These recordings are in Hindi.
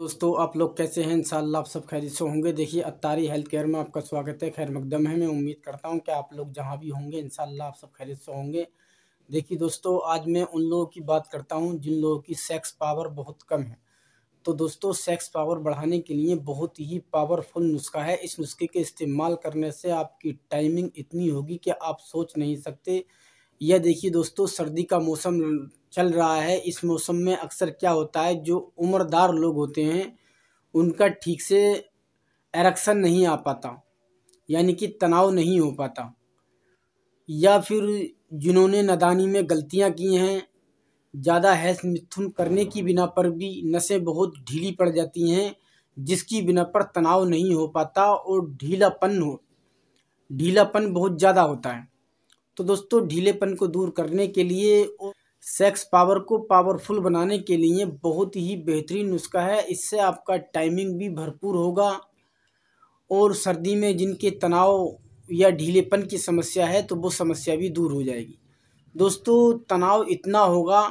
दोस्तों आप लोग कैसे हैं इंशाल्लाह आप सब खैरियत से होंगे देखिए अत्तारी हेल्थ केयर में आपका स्वागत है खैर मकदम है मैं उम्मीद करता हूं कि आप लोग जहां भी होंगे इंशाल्लाह आप सब खैरियत से होंगे देखिए दोस्तों आज मैं उन लोगों की बात करता हूं जिन लोगों की सेक्स पावर बहुत कम है तो दोस्तों सेक्स पावर बढ़ाने के लिए बहुत ही पावरफुल नुस्खा है इस नुस्खे के इस्तेमाल करने से आपकी टाइमिंग इतनी होगी कि आप सोच नहीं सकते यह देखिए दोस्तों सर्दी का मौसम चल रहा है इस मौसम में अक्सर क्या होता है जो उम्रदार लोग होते हैं उनका ठीक से एरक्शन नहीं आ पाता यानी कि तनाव नहीं हो पाता या फिर जिन्होंने नदानी में गलतियां की हैं ज़्यादा हैस मिथुन करने की बिना पर भी नसें बहुत ढीली पड़ जाती हैं जिसकी बिना पर तनाव नहीं हो पाता और ढीलापन हो ढीलापन बहुत ज़्यादा होता है तो दोस्तों ढीलेपन को दूर करने के लिए सेक्स पावर को पावरफुल बनाने के लिए बहुत ही बेहतरीन नुस्खा है इससे आपका टाइमिंग भी भरपूर होगा और सर्दी में जिनके तनाव या ढीलेपन की समस्या है तो वो समस्या भी दूर हो जाएगी दोस्तों तनाव इतना होगा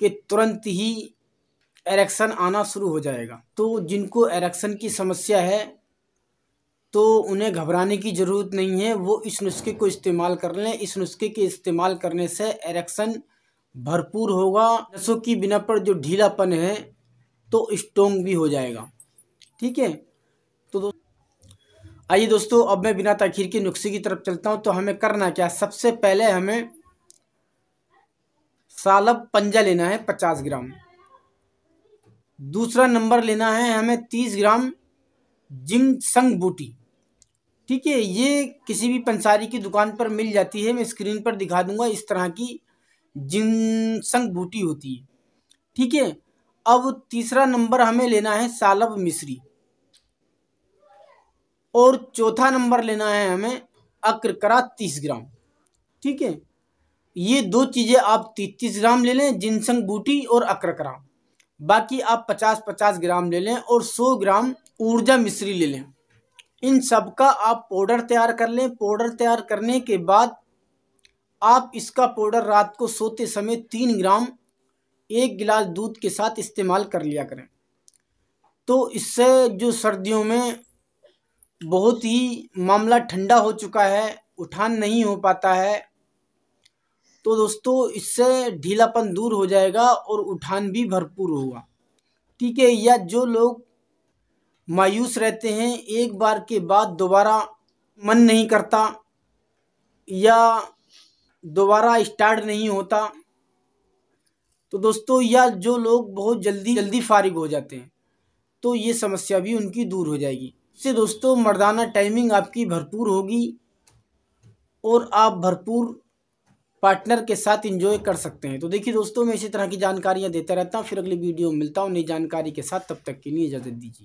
कि तुरंत ही एरेक्शन आना शुरू हो जाएगा तो जिनको एरेक्शन की समस्या है तो उन्हें घबराने की ज़रूरत नहीं है वो इस नुस्खे को इस्तेमाल कर लें इस नुस्खे के इस्तेमाल करने से एरेक्शन भरपूर होगा नसों की बिना पर जो ढीलापन है तो स्ट्रोंग भी हो जाएगा ठीक है तो दो आइए दोस्तों अब मैं बिना तखीर के नुस्खे की तरफ चलता हूँ तो हमें करना क्या सबसे पहले हमें सालब पंजा लेना है पचास ग्राम दूसरा नंबर लेना है हमें तीस ग्राम जिंग संग बूटी ठीक है ये किसी भी पंसारी की दुकान पर मिल जाती है मैं स्क्रीन पर दिखा दूंगा इस तरह की जिनसंग बूटी होती है ठीक है अब तीसरा नंबर हमें लेना है सालब मिश्री और चौथा नंबर लेना है हमें अक्रकरा तीस ग्राम ठीक है ये दो चीज़ें आप तीस ग्राम ले लें जिनसंग बूटी और अक्रकरा बाकी आप पचास पचास ग्राम ले लें और सौ ग्राम ऊर्जा मिश्री ले लें इन सब का आप पाउडर तैयार कर लें पाउडर तैयार करने के बाद आप इसका पाउडर रात को सोते समय तीन ग्राम एक गिलास दूध के साथ इस्तेमाल कर लिया करें तो इससे जो सर्दियों में बहुत ही मामला ठंडा हो चुका है उठान नहीं हो पाता है तो दोस्तों इससे ढीलापन दूर हो जाएगा और उठान भी भरपूर होगा ठीक है या जो लोग मायूस रहते हैं एक बार के बाद दोबारा मन नहीं करता या दोबारा स्टार्ट नहीं होता तो दोस्तों या जो लोग बहुत जल्दी जल्दी फारिग हो जाते हैं तो ये समस्या भी उनकी दूर हो जाएगी इससे दोस्तों मर्दाना टाइमिंग आपकी भरपूर होगी और आप भरपूर पार्टनर के साथ इंजॉय कर सकते हैं तो देखिए दोस्तों मैं इसी तरह की जानकारियां देता रहता हूँ फिर अगली वीडियो में मिलता हूँ नई जानकारी के साथ तब तक के लिए इजाज़त दीजिए